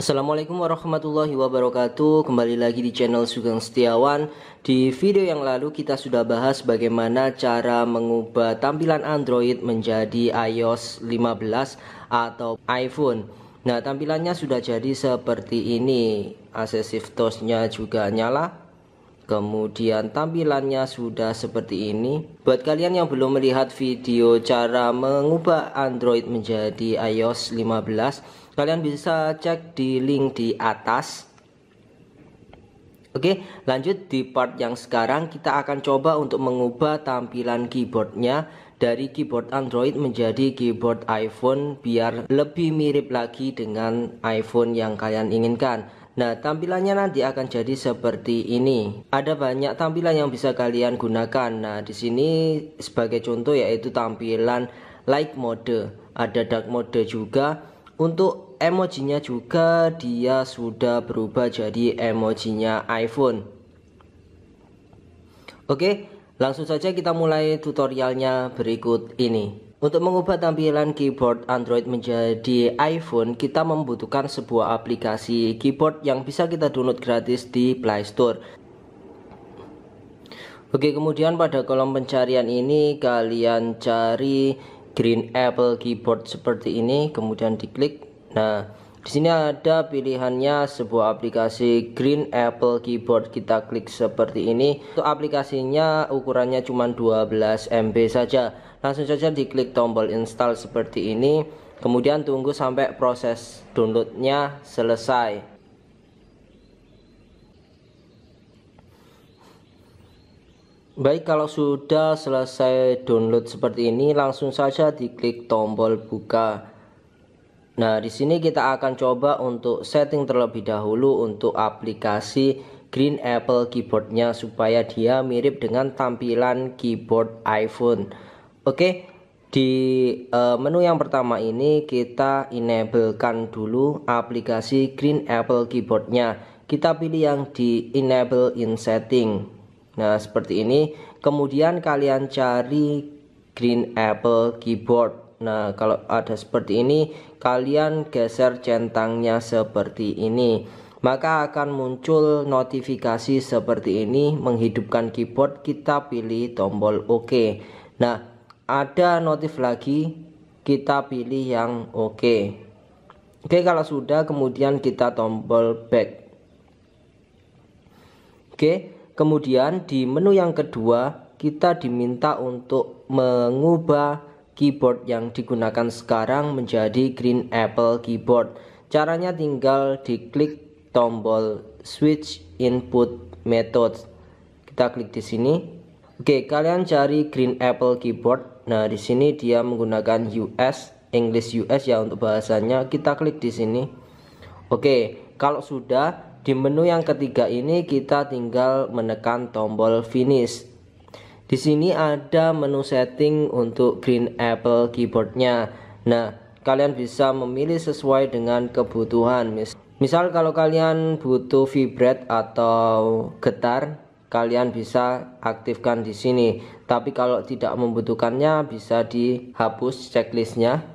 Assalamualaikum warahmatullahi wabarakatuh Kembali lagi di channel Sugeng Setiawan Di video yang lalu kita sudah bahas bagaimana cara mengubah tampilan Android menjadi iOS 15 atau iPhone Nah tampilannya sudah jadi seperti ini Accessive juga nyala Kemudian tampilannya sudah seperti ini Buat kalian yang belum melihat video cara mengubah Android menjadi iOS 15 kalian bisa cek di link di atas Oke lanjut di part yang sekarang kita akan coba untuk mengubah tampilan keyboardnya dari keyboard Android menjadi keyboard iPhone biar lebih mirip lagi dengan iPhone yang kalian inginkan Nah tampilannya nanti akan jadi seperti ini ada banyak tampilan yang bisa kalian gunakan Nah di sini sebagai contoh yaitu tampilan light mode ada dark mode juga untuk emojinya juga dia sudah berubah jadi emojinya iPhone Oke langsung saja kita mulai tutorialnya berikut ini untuk mengubah tampilan keyboard Android menjadi iPhone, kita membutuhkan sebuah aplikasi keyboard yang bisa kita download gratis di Play Store. Oke, kemudian pada kolom pencarian ini kalian cari Green Apple Keyboard seperti ini, kemudian diklik Nah, di sini ada pilihannya sebuah aplikasi Green Apple Keyboard kita klik seperti ini. Untuk aplikasinya ukurannya cuma 12 MB saja. Langsung saja diklik tombol install seperti ini. Kemudian tunggu sampai proses downloadnya selesai. Baik kalau sudah selesai download seperti ini langsung saja diklik tombol buka Nah, di sini kita akan coba untuk setting terlebih dahulu untuk aplikasi Green Apple keyboardnya supaya dia mirip dengan tampilan keyboard iPhone. Oke, di uh, menu yang pertama ini kita enablekan dulu aplikasi Green Apple keyboardnya. Kita pilih yang di enable in setting. Nah, seperti ini. Kemudian kalian cari Green Apple keyboard. Nah, kalau ada seperti ini, kalian geser centangnya seperti ini. Maka akan muncul notifikasi seperti ini menghidupkan keyboard kita pilih tombol OK. Nah, ada notif lagi kita pilih yang OK. Oke, kalau sudah kemudian kita tombol back. Oke, kemudian di menu yang kedua kita diminta untuk mengubah keyboard yang digunakan sekarang menjadi Green Apple Keyboard. Caranya tinggal diklik tombol switch input method. Kita klik di sini. Oke, kalian cari Green Apple Keyboard. Nah, di sini dia menggunakan US, English US ya untuk bahasanya. Kita klik di sini. Oke, kalau sudah di menu yang ketiga ini kita tinggal menekan tombol finish. Di sini ada menu setting untuk Green Apple keyboardnya. Nah, kalian bisa memilih sesuai dengan kebutuhan. Mis misal kalau kalian butuh vibrate atau getar, kalian bisa aktifkan di sini. Tapi kalau tidak membutuhkannya bisa dihapus checklistnya.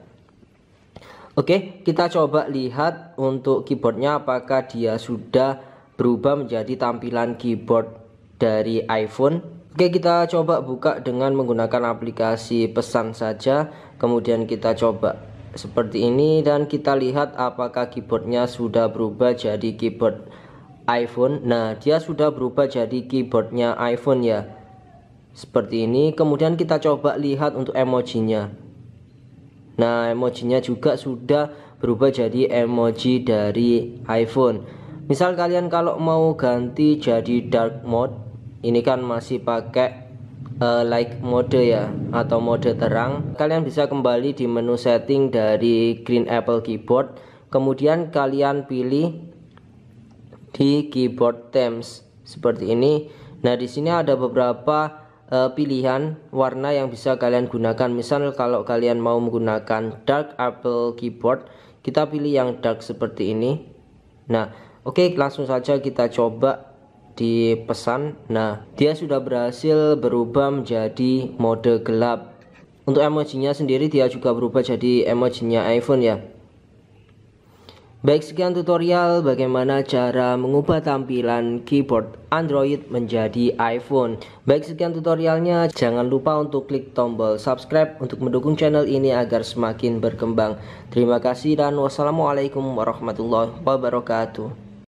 Oke, kita coba lihat untuk keyboardnya apakah dia sudah berubah menjadi tampilan keyboard dari iPhone Oke, kita coba buka dengan menggunakan aplikasi pesan saja. Kemudian kita coba seperti ini dan kita lihat apakah keyboardnya sudah berubah jadi keyboard iPhone. Nah, dia sudah berubah jadi keyboardnya iPhone ya. Seperti ini. Kemudian kita coba lihat untuk emojinya. Nah, emojinya juga sudah berubah jadi emoji dari iPhone. Misal kalian kalau mau ganti jadi dark mode ini kan masih pakai uh, eh, light mode ya atau mode terang kalian bisa kembali di menu setting dari Green Apple Keyboard kemudian kalian pilih di keyboard themes seperti ini nah di sini ada beberapa uh, pilihan warna yang bisa kalian gunakan misal kalau kalian mau menggunakan dark apple keyboard kita pilih yang dark seperti ini nah oke okay, langsung saja kita coba dipesan nah dia sudah berhasil berubah menjadi mode gelap untuk emojinya sendiri dia juga berubah jadi emojinya iPhone ya Baik sekian tutorial bagaimana cara mengubah tampilan keyboard Android menjadi iPhone Baik sekian tutorialnya jangan lupa untuk klik tombol subscribe untuk mendukung channel ini agar semakin berkembang Terima kasih dan wassalamualaikum warahmatullahi wabarakatuh